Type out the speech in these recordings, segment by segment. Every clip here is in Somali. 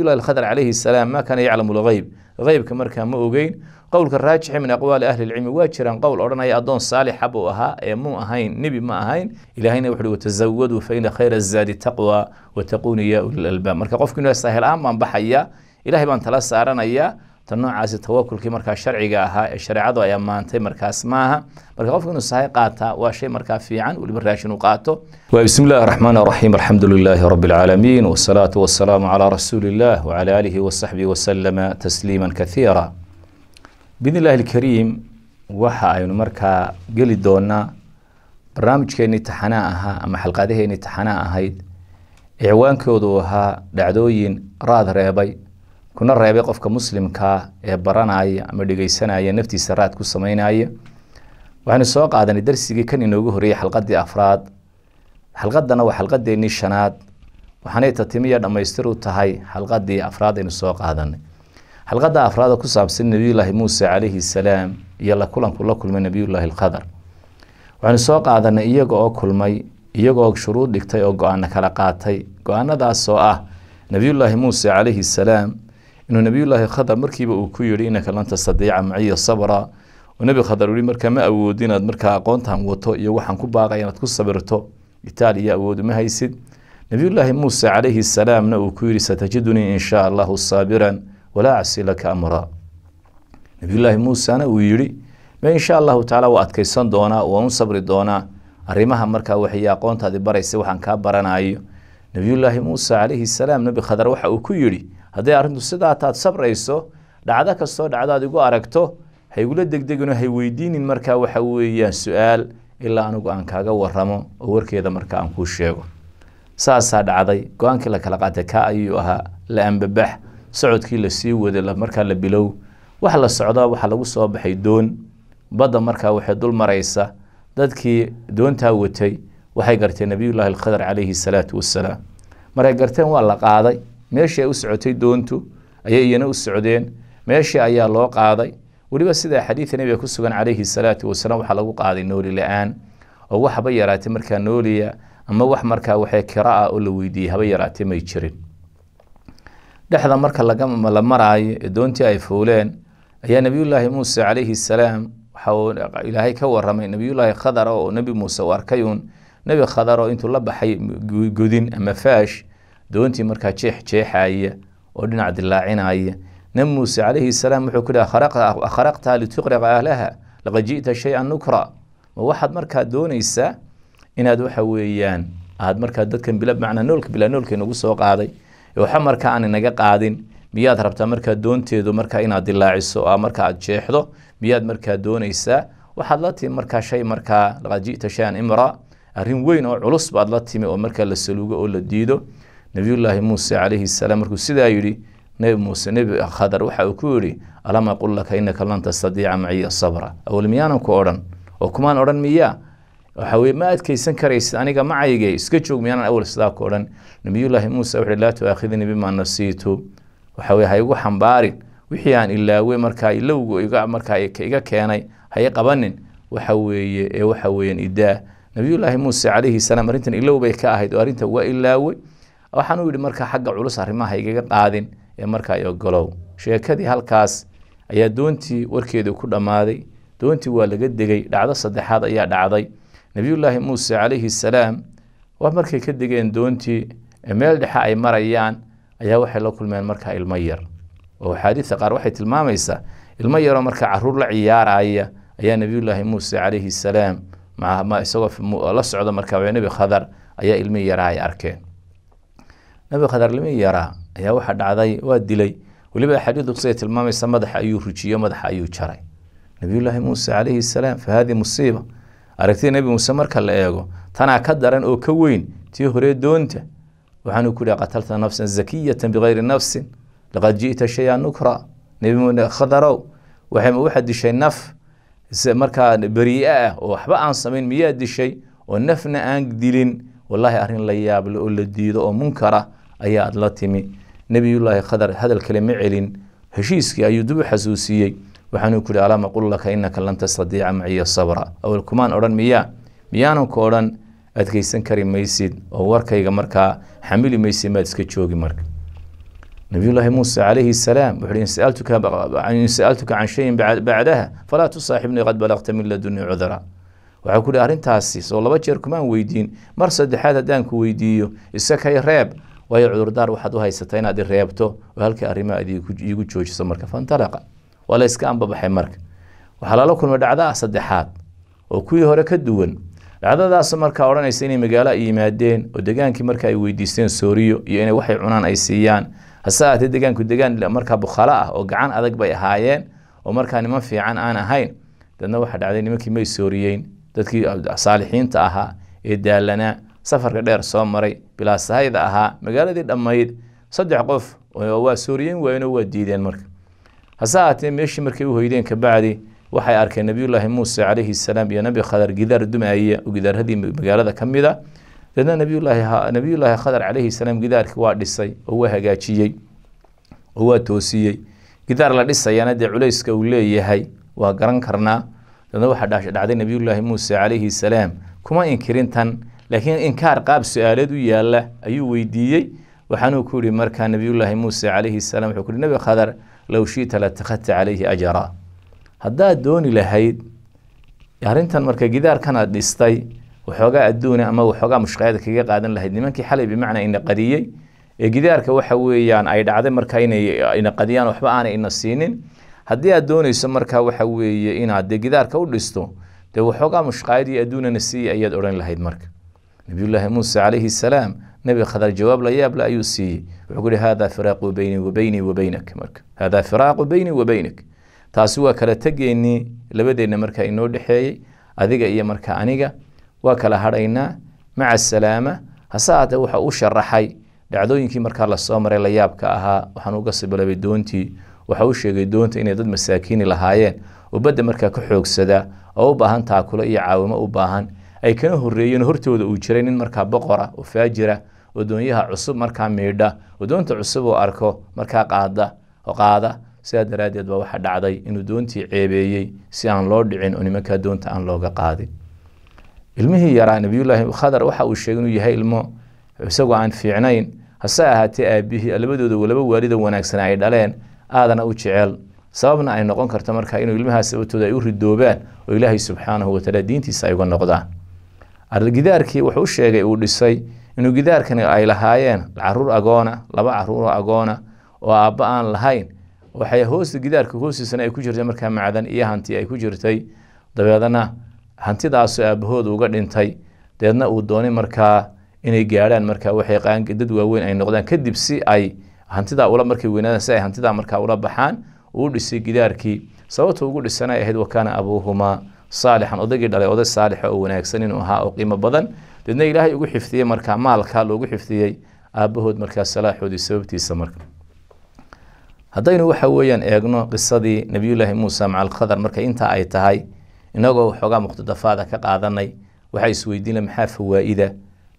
الله الخضر عليه السلام ما كان يعلم الغيب غيب كما كان موجين قول الراجح من أقوال أهل العلم واجرا قول أرنا يا أدون صالح أبو أها مو أهين نبي ما أهين هين وحده وتزودوا فإن خير الزاد التقوى وتقون يا أولي الألباب مركا قف كنا سهل أمام بحيا إلهي بان تلا سارنا ta noocaasi tawakulkii markaa sharciga ahaa ee shareecadu ay ammaantay markaas maaha marka qofku inuu sahay qaataa waa shay markaa fiican weliba raashin uu qaato bismi illahi raxmaan raxiim alxamdu lilaahi rabi alcaalamiin wasalaatu wasalaamu calaa rasuuli illah wcala aalihi wasaxbihi wasalama tasliima kaiira biidni illahi alkariim waxa aynu markaa geli doonaa barnaamijkeennii taxanaa ahaa ama xalqadaheennii taxanaa ahayd ciwaankoodu ahaa dhacdooyin raad reebay kuna reebay qofka muslimka ee baranaya ama dhegeysanaya naftiisa raad ku sameynaya waxaynu soo qaadanay darsigii kan inoogu horeeyey xalqadii afraad xalqadana waa xalqadeennii shanaad waxaanay tatimiya dhammaystir u tahay xalqadii afraad aynu soo qaadanay xalqada afraad oo ku saabsan nebiyulaahi muuse calayhi salaam iyo la kulanku la kulmay nebiyulaahi alkhadar waxaynu soo qaadanay iyaga oo kulmay iyaga shuruud dhigtay oo go-aano kala qaatay go-aanadaas oo ah nebiyulaahi muuse calayhi salaam inuu nabiyullaahi khadar markiiba uu ku yidhi inaka lan tastadiica maciya sabra oo nebi khadar yihi markaa ma awoodin aad markaa aqoontan wato iyo waxaan ku baaqay inaad ku sabirto itaaliya awood uma haysid nabiyullaahi muuse calayhi salaamna uu ku yidhi satajidunii in shaa allahu saabiran walaa acsi laka amra nabiyullaahi muusena uu yidhi ma insha allahu tacaala waa adkaysan doonaa waan u sabri doonaa arrimaha markaa waxay aqoontaadii baraysa waxaan kaa baranayo nabiyullaahi muuse calayhi salaam nebi khadar waxa uu ku yidhi hadday arrintu sidaa taad sabrayso dhacdo kastoo dhacdaad igu aragto haygula degdegino hayweydiinin markaa waxa weeyaan su-aal ilaa anigu aan kaaga waramo oo warkeeda marka aan kuu sheego saasaa dhacday go-aankii la kala qaatay kaa ayuu ahaa la ambabax socodkii la waday markaa la bilow wax la socdaa waxaa lagu soo baxay doon badda markaa waxay dul maraysa dadkii doontaa watay waxay garteen nebiyullaahi alkhadar calayhi salaatu wassalaam markay garteen waa la qaaday meeshii ay u socotay doontu ayay iyana u socdeen meeshii ayaa loo qaaday weliba sidaa xadiidka nebiga ku sugan calayhi salaatu wasalaam waxaa lagu qaaday nooli la-aan oo wax haba yaraatay markaa nooliya ama wax markaa waxay kira ah oo la weydiiyey haba yaraatay may jirin dhexda marka lagala maraayo ee doontii ay fuuleen ayaa nebiyullaahi muuse calayhi salaam waxaa ilaahay ka waramay nebiyullaahi khadar oo nebi muuse u arkay uun nebi khadar oo intuu la baxay godin ama faash دونتي مركا شيح شيح هاي ودنا عبد الله عين هاي نموسي عليه السلام وحكولا خرق خرقتها لتغرق اهلها لقد جئت شيئا نكرا وواحد مركا دونيسا ان هادو حويان هاد مركا دكن بلا معنى نولك بلا نولك نقصه قاضي وحمر كان نجا قاعدين مياد ربت مركا دونتي دو مركا ان عبد الله عيسو آه، مركا شيح دو مياد مركا دونيسا وحد لاتي مركا شي مركا لقد جئت شيئا امرا ولكن يجب ان يكون هناك امر يجب ان يكون هناك nabiyullaahi muuse calayhi salaam markuu sidaa yidhi nebi muuse nebi khadar waxa uu ku yidhi alam aqul laka innaka lan tastadiica maciya sabra awal miyaanan ku odhan oo kumaan odhan miyaa waxa weye ma adkaysan karaysid aniga macaygee iska joog miyaanan awal sidaa ku odhan nabiyullaahi muuse wuxuuhi laa tuaakhidnii bimaa nasiitu waxa weye ha igu xambaarin wixii aan ilaawey markaa ilowgu markaa iga keenay ha i qabanin waxa weeye ee waxa weeyaan idaa nabiyullaahi muuse calayhi salaam arrintan ilow bay ka ahayd oo arrinta waa ilaawey waxaan u yidhi marka xagga culus arrimaha igaga qaadin ee markaa i ogolow sheekadii halkaas ayaa doontii warkeedu ku dhammaaday doontii waa laga degay dhacdo saddexaad ayaa dhacday nebiyullaahi muuse calayhi salaam waa markay ka degeen doontii meel dhexe ay marayaan ayaa waxay la kulmeen markaa ilmo yar oo axaadiidta qaar waxay tilmaamaysaa ilmo yaroo markaa caruur la ciyaaraya ayaa nebiyullaahi muuse calayhi salaam maama isagoo la socda markaa waa khadar ayaa ilmi yaraha ay arkeen نبي خدر لمي يرى يا واحد عذاي ودلي ولبا حديث قصية المام يسمى ذا حيو رجي يوم ذا حيو شراي نبي الله موسى عليه السلام فهذه مصيبة أركتي نبي موسى مركا لا يغو تانا كدر أو كوين تي هري دونت وحنو كوري قتلت نفسا زكية بغير نفس لقد جئت شيئا نكرا نبي من خضرو وحيم واحد شيء نف مركا برياء وحبا عن صمين مياد شيء ونفنا أنك دلين والله أرين لياب لأول الديد أو منكره ayaa aad la timi nebiyullaahi khadar hadal kale ma celin heshiiskii ayuu dib u xasuusiyey waxaanuu ku yihi alaama qul laka inaka lan tastadiica maciya sabra awal odhan miyaa miyaanan ku odhan adkaysan kari maysid oo warkayga markaa xamili maysid maad iska joogi marka nabiyullaahi muuse calayhi salaam wuxuu in sa'altuka can shayin bacdaha falaa tusaaxibnii qad balaqta min ladunii cudra waxaa ku yihi arrintaasi soo laba jeer kumaan weydiin mar saddexaad haddaan ku weydiiyo isa kay reeb waayo cudurdaar waxaad u haysataa inaad ireebto oo halka arrimaha iigu joojiso marka fantalaqa waa la iska ambabaxay marka waxaa lala kulmay dhacdaa saddexaad oo kuwii hore ka duwan dhacdadaas markaa odhanaysa inay magaalo yimaadeen oo degaankii marka ay weydiisteen sooriyo iyo inay waxay cunaan ay siiyaan hase aatee degaanku degaan markaa bukhala ah oo gacan adag bay ahaayeen oo markaa niman fiican aan ahayn dadna waxaa dhacday nimankii may sooriyeyn dadkii saalixiinta ahaa ee daalanaa safarka dheer soo maray bilaa sahayda ahaa magaaladii dhammayd saddex qof waa sooriyeyn waayeenoo waa diideen marka hase ahaatee meeshii markay u hoydeen kabacdi waxay arkeen nebiyullaahi muuse calayhi salaam iyo nebi khadar gidaar dumaaya oo gidaarhadii magaalada ka mid a dadna nabiyullaahi khadar calayhi salaam gidaarkii waa dhisay oo waa hagaajiyey oo waa toosiyey gidaar la dhisayana dee culayska uu leeyahay waa garan karnaa dadna waxaa dhacday nebiyullaahi muuse calayhi salaam kuma inkirin laakiin inkaar qaab su-aaleed u yaalla ayuu weydiiyey waxaanuu ku yihi markaa nabiyullaahi muuse calayhi salaam wuxuu ku yihi nebi khadar low shiita latakhadta calayhi ajara haddaad dooni lahayd arrintan marka gidaarkan dhistay waxoogaa adduuna ama waxoogaa mushqayada kaga qaadan lahayd nimankii xalay bimacnaa ina qadiyey ee gidaarka waxa weeyaan ay dhacday marka inay ina qadiyaan waxba aanay ina siinin haddii aad doonayso marka waxa weeye inaad de gidaarka u dhisto dee waxoogaa mushqaayadii adduunana siiya ayaad odhan lahayd marka nabiyullaahi muuse calayhi salaam nabi khadar jawaab la yaab le ayuu siiyey wuxuu ku yihi haadaa firaaqu beynii wa beynii marka haadaa firaaqu beynii wa taasi waa kala tegeynii labadeenna marka inoo dhexeeyey adiga iyo marka aniga waa kala hadhaynaa maca salaama hase haatee waxa u sharaxay dhacdooyinkii markaa lasoo maray layaabka ahaa waxaan uga sibilabay doontii waxa uu sheegay doonta inay dad masaakiini lahaayeen oo markaa ka xoogsadaa oo u baahan taakule iyo caawimo u baahan ay kana horeeyeen hortooda uu jiray nin markaa boqora oo faajira odoonyaha cusub markaa miidha odoonta cusub oo arko markaa qaada oo qaada sidaa daraaddeed baa waxaa dhacday inuu doontii ceebeeyey si aan loo dhicin oo nimankaa doonta aan looga qaadin ilmihii yaraa nebiyullaahi khadar waxa uu sheegay inuu yahay ilmo isagoo aan fiicnayn hase ahaatee aabihii labadooda laba waalida wanaagsana ay dhaleen aadana u jecel sababna ay noqon karto markaa inuu ilmahaas sababtooda ay u ridoobaan oo ilaahay subxaanahu watacaala diintiisa ay uga noqdaan ardagidaarkii wuxuu sheegay uu dhisay inuu gidaarkani ay lahaayeen caruur agoona laba caruuroo agoona oo aabba aan lahayn waxay hoosta gidaarka hoostiisana ay ku jirtay markaa macdan iyo hanti ay ku jirtay dabeedna hantidaasu aabbahood uga dhintay dabeedna uu doonay markaa inay gaadhaan markaa waxay qaandad waaweyn ay noqdaan kadib si ay hantidaa ula markay weynaadaan si ay hantidaa markaa ula baxaan uu dhisay gidaarkii sababta ugu dhisana ahayd wakaana abuuhumaa saalixan odagii dhalay oday saalixa ah oo wanaagsan inuu ahaa oo qiimo badan deedna ilaahay ugu xifdiyey markaa maalkaa loogu xifdiyey aabahood markaa salaaxoodii sababtiisa marka haddaynu waxa weeyaan eegno qisadii nebiyullaahi muuse macalkhadar marka intaa ay tahay inagoo waxoogaa muqhtadafaada ka qaadanay waxaa isweydiina maxaa fawaa'ida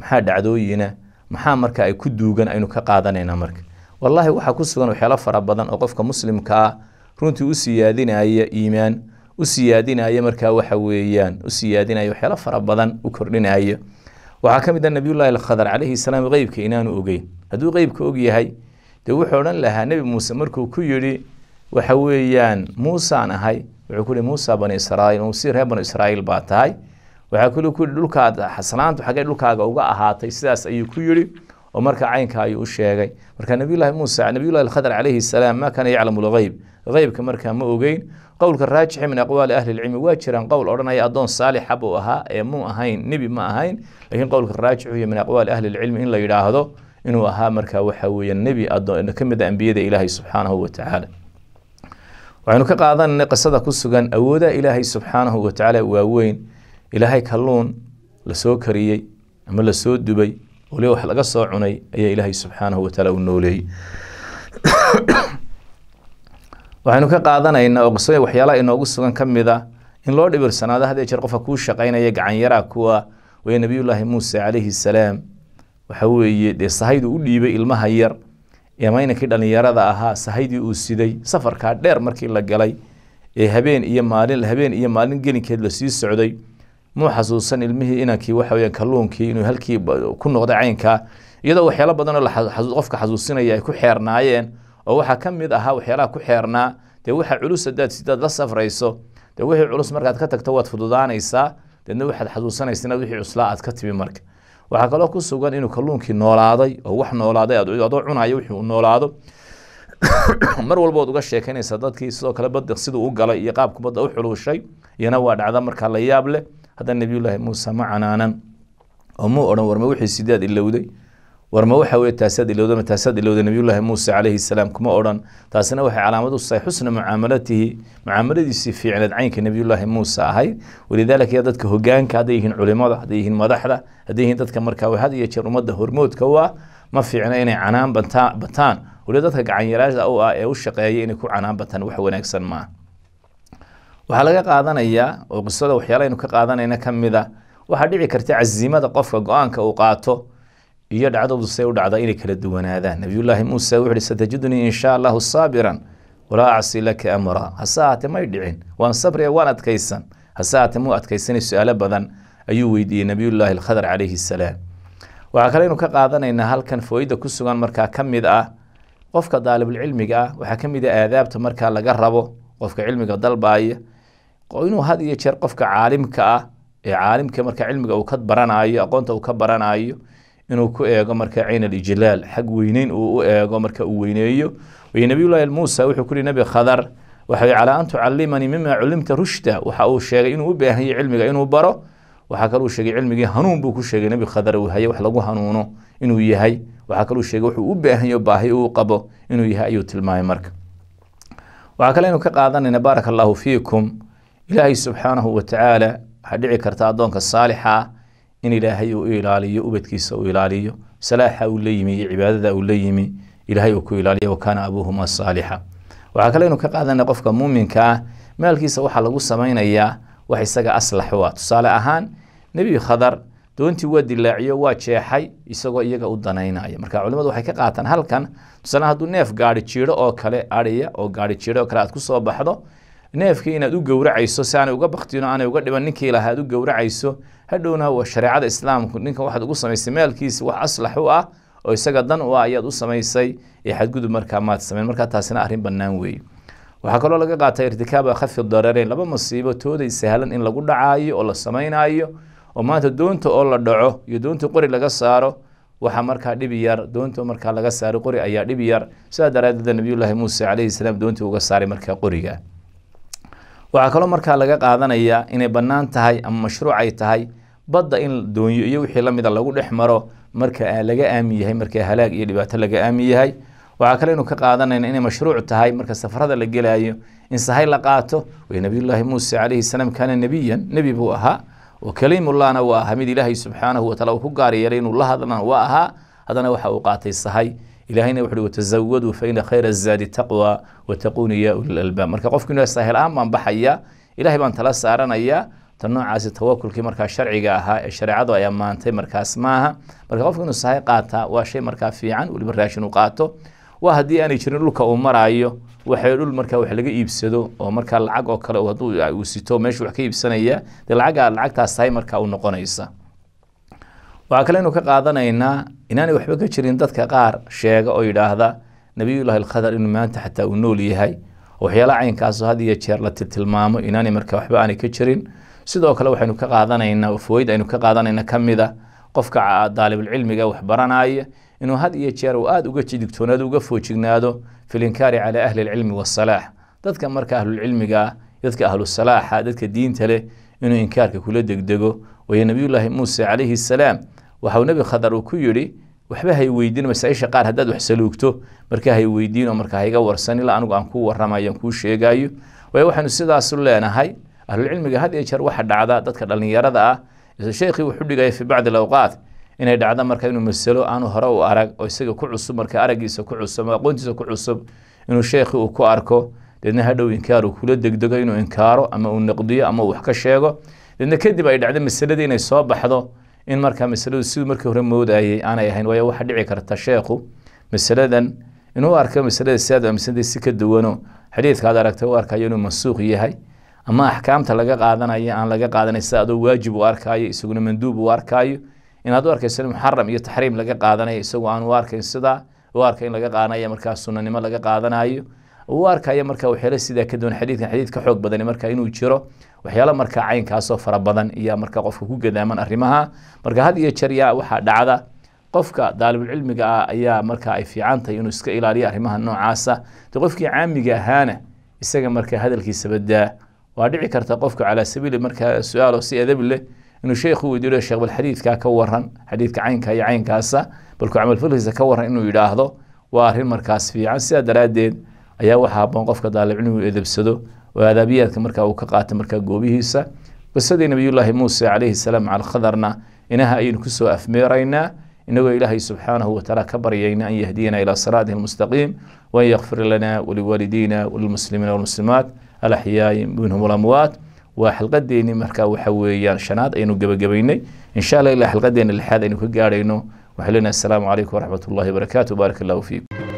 maxaa dhacdooyina maxaa marka ay ku duugan aynu ka qaadanayna marka wallaahi waxaa ku sugan waxyaalo fara badan oo qofka muslimkaa ah runtii u siyaadinaya iimaan u siyaadinayo markaa waxa weeyaan u siyaadinayo waxyaalo fara badan u kordhinayo waxaa ka mid ah nabiyullahi alkhadar calayhi salaam qeybka inaanu ogeyn hadduu qeybka og yahay dee wuxuu odhan lahaa nebi muuse markuu ku yidhi waxa weeyaan muusaan ahay wuxuu ku yihi muusa bani israa'iil muuse reer banu israa'iil baa tahay waxaa kuli ku yidhi dhulkaada xasnaantu xaggay dhulkaaga uga ahaatay sidaas ayuu ku yidhi oo marka caynka ayuu u sheegay marka nabiyulahi muusa nabiyulahi khadr calayhi salaam maa kaana yaclamu lgheyb heybka markaa ma ogeyn qowlka raajixi min aqwaali ahli lcilmi waa jiraan qowl odhanaya addoon saalixa buu ahaa ee muu ahayn nebi ma ahayn lakiin qowlka raajixu iyo min aqwaali ahli lcilmi in la yidhaahdo inuu ahaa markaa waxaa weeye nebi ka mid a ah ambiyada ilaahay subxaanahu wa waxaynu ka qaadanana qisada ku sugan awooda ilaahay subxaanahu wa waaweyn ilaahay kalluun lasoo kariyey ama lasoo dubay waliba wax laga soo cunay ayaa ilaahay subxaanahu wataala u nooleeyey waxaynu ka qaadanaynaa oo qisooyin waxyaalaha inoogu sugan ka mid a in loo dhibirsanaado hadee jeer qofka kuu shaqaynaya gacanyaraa kuwa weye nabiyullaahi muuse calayhi salaam waxa weeye dee sahaydu u dhiibay ilmaha yar ee eemeynankii dhallinyarada ahaa sahaydii uu siday safarkaa dheer markii la galay ee habeen iyo maalin habeen iyo maalin gelinkeed lasii socday muu xasuusan ilmihii inankii waxa weya kalluunkii inuu halkii ku noqday caynkaa iyadoo waxyaalo badan qofka xasuusinaya ay ku xeernaayeen oo waxaa ka mid ahaa waxyaalaha ku xeernaa dee waxa culus hadaad sidaad la safrayso dee wixii culus markaad ka tagto waad fududaanaysaa deedna waxaad xasuusanaysa wixii cuslaa aad ka timi marka waxaa kaloo ku sugan inuu kalluunkii noolaaday oo wax noolaaday adoo cunayo wixii uu noolaado mar walba waad uga sheekaynaysaa dadkii sidoo kale badda siduu u galay iyo qaabku badda u xuluushay iyana waa dhacda markaa la yaab leh haddana nebiyullaahi muuse ma canaanan oo muu odhan warma wixii sidaad ilowday warma waxa weye taasaad ilowdama taasaad ilowday nabiyullaahi muuse calayhi salaam kuma odhan taasina waxay calaamad u sahay xusna mucaamalatihi mucaamaladiisii fiicneed caynka nabiyullaahi muuse ahayd walidaalika yaa dadka hogaanka hadday yihiin culimada hadday yihiin madaxda hadday yihiin dadka markaa had iyo jeer ummadda hormoodka u ah ma fiicna inay canaan bataan waliba dadka gacanyaraada u ah ee u shaqeeya inay ku canaan bataan wax wanaagsan maaha waxaa laga qaadanayaa oo qisada waxyaala aynu ka qaadanayna ka mid a waxaa dhici karta cazimada qofka go-aanka uu qaato iyo dhacdadu say u dhacdaa inay kala duwanaadaan nabiyullaahi muuse wuxuu ihi satajidunii in shaa allahu saabiran walaa acsi laka amraa hase ahaatee may dhicin waan sabriya waan adkaysan hase ahaatee muu adkaysanay su-aalo badan ayuu weydiiyey nabiyullaahi alkhadar calayhi salaam waxaa kale aynu ka qaadanaynaa halkan fooyda ku sugan markaa ka mid ah qofka daalibulcilmiga ah waxaa ka mid ah aadaabta markaa laga rabo qofka cilmiga dalbaaya inuu had iyo jeer qofka caalimka ah ee caalimka marka cilmiga uu ka baranayo aqoonta uu ka baranayo inuu ku eego marka cayn alijlaal xag weyneyn uu u eego marka uu weyneeyo wayo nabiyullaahi muusa wuxuu ku yihi nabi khadar waxa calaa an tucalimanii mima culimta rushda waxa uu sheegay inuu u baahan yahy cilmiga inuu baro waxaa kaluu sheegay cilmigii hanuun buu ku sheegay nabi khadar uu haye wax lagu hanuuno inuu yahay waxaa kaluu sheegay wuxuu u baahanyo baahi uu qabo inuu yahay ayuu tilmaamay marka waxaa kale inu ka qaadanayna baaraka allaahu fiikum ilaahay subxaanahu watacaala waxa dhici karta addoonka saalixa in ilaahay uu ilaaliyo ubadkiisa uu ilaaliyo salaaxa uu la yimi iyo cibaadada uu la yimi ilaahay uu ku ilaaliyo wakaana abuuhuma saalixa waxaa kale inu ka qaadanay qofka muuminkaa maalkiisa waxaa lagu samaynayaa wax isaga aslax ah tusaale ahaan nebi khadar doontii waa dilaaciyo waa jeexay isagoo iyaga u danaynaya marka culimadu waxay ka qaataan halkan tusaale hadduu neef gaari jiiro oo kale ariya oo gaari jiiro oo kale aad ku soo baxdo neefkii inaad u gowracayso si aanay uga baktino aanay uga dhiban ninkii lahaa ad u gowracayso hadhowna waa shareecada islaamku ninkan waxaad ugu samaysay maalkiisa wax aslax u ah oo isaga dan u ah ayaad u samaysay ee xadgudub markaa maad sameyn markaa taasina arrin bannaan weeye waxaa kaloo laga qaatay irtikaaba khafi darareyn laba masiibo tooday sahlan in lagu dhacaayo oo la samaynayo oo maanta doonta oo la dhaco iyo doonta qori laga saaro waxaa markaa dhibi yar doonta markaa laga saaro qori ayaa dhibi yar sidaa daraadeed nebiyullaahi muuse calayhi salaam doontii uga saaray markaa qoriga waxaa kaloo markaa laga qaadanayaa inay bannaan tahay ama mashruuc ay tahay badda in doonyo iyo wixii la mida ah lagu dhex maro marka laga aami yahay marka halaag iyo dhibaato laga aami yahay waxaa kale inu ka qaadanayna inay mashruuc tahay marka safarada la gelaayo in sahay la qaato wey nabiyullaahi muuse calayhi salaam kaana nebiyan nebi buu ahaa oo kaliimullahna waa ahaa mid ilaahay subxaanahu wataala uu ku gaar yeelay inuu la hadlaan waa ahaa haddana waxa uu qaatay sahay ilahayna wuxu watazawaduu faina khayra zaadi taqwa wataquuni ya uli lalbaab marka qofku inuu saahilaan baan baxaya ilahay baan tala saaranayaa tan noocaasi tawakulkii markaa sharciga ahaa ee shareecadu ay ammaantay markaas maaha marka qofku inuu sahay qaataa waa shay markaa fiican weliba raashin u qaato waa haddii aanay jirin dhulka uu maraayo waxay dhul markaa wax laga iibsado oo markaa lacag oo kale hadduu sito meeshu wax ka iibsanaya dee lacaga lacagtaas sahay markaa u noqonaysa وعكلينو كقاعدنا إن إنني وحبك شرين دتك قار شجع أو يده هذا نبي الله الخضر إنه ما أنت حتى ونولي هاي وحيلا عين كاسو هذه يشير إن إنني مرك وحبا أنا كشرين سدوا كلو حنو كقاعدنا إن وفويد إنه كقاعدنا إن كم ذا قف كعذالب العلم جا وحبرنا أي إنه هذه يشير وآد وقتش دكتورنا دوقف وشجنادو في الإنكاري على أهل العلم والصلاح دتك مرك أهل العلم جا دتك أهل الصلاح دتك الدين تله إنه إنكارك كله دق دقو ويا نبي الله موسى عليه السلام waxau nabi khadar uu ku yidhi waxba hay weydiin masaa qaar haddaad wax saluugto markaa hay weydiinoo markaa hayga warsan anigu aan kuu warramayo kuu sheegaayo waayo waxaanu sidaasu leenahay ahlulcilmiga had iyo jeer waxa dhacda dadka dhallinyarada ah sheekhii wuxuu dhigaya fii bacdi alawqaat inay dhacda marka inuu masalo aanu hore u arag oo isaga ku cusub marka araggiisa ku cusub aqoontiisa ku cusub inuu sheekhii uu ku arko deedna hadhow inkaaru kula degdego inuu inkaaro ama uu naqdiyo ama uu wax ka sheego deedna kadib ay dhacda masaladii inay soo baxdo إن مركا مسألة السيد مركا هرم مود أي أنا يهين ويا واحد دعي كرت مسألة دن إن هو أركا مسألة السيادة مسألة السيكة دوانو حديث قادة ركتا هو أركا ينو مسوخ يهي أما أحكام تلقى قادنا أي أن لقى قادنا السيادة واجب وأركا يسوغن من دوب وأركا إن هذا أركا يسلم حرم يتحريم لقى قادنا يسوغ وأركا يسدع وأركا ينلقى قادنا يا مركا السنة نما لقى قادنا أي وأركا يا مركا وحيل السيدة حديث حديث كحق مركا ينو يجرو waxyaala marka caynkaasoo fara badan iyo marka qofka ku gadaaman arrimaha marka had iyo jeer yaa waxaa dhacda qofka daalibulcilmiga ah ayaa marka ay fiican tahay inuu iska ilaaliyo arrimaha noocaasa de qofkii caamiga ahaana isaga marka hadalkiisaba daa waa dhici karta qofka calaa sabiili marka su-aalo si adabi leh inuu sheekhu weydiiyo sheekh bal xadiidkaa ka waran xadiidka caynka iyo caynkaasa balku camal falkiisa ka waran inuu yidhaahdo waa arrin markaas fiican sidaa daraaddeed ayaa waxaa haboon qofka daalibcilmigu edabsado وهذا بيات كمركا وكقات مركا قوبيه يسا وسدي نبي الله موسى عليه السلام على خضرنا إنها أي نكسو أفميرينا إنه إلهي سبحانه وتعالى كبرينا أن يهدينا إلى صراطه المستقيم وأن يغفر لنا ولوالدينا وللمسلمين والمسلمات الأحياء منهم والأموات وحلقة ديني مركا وحويان شناد أي نقب قبيني إن شاء الله إلى حلقة ديني الحاد أي قارينو وحلنا السلام عليكم ورحمة الله وبركاته بارك الله فيكم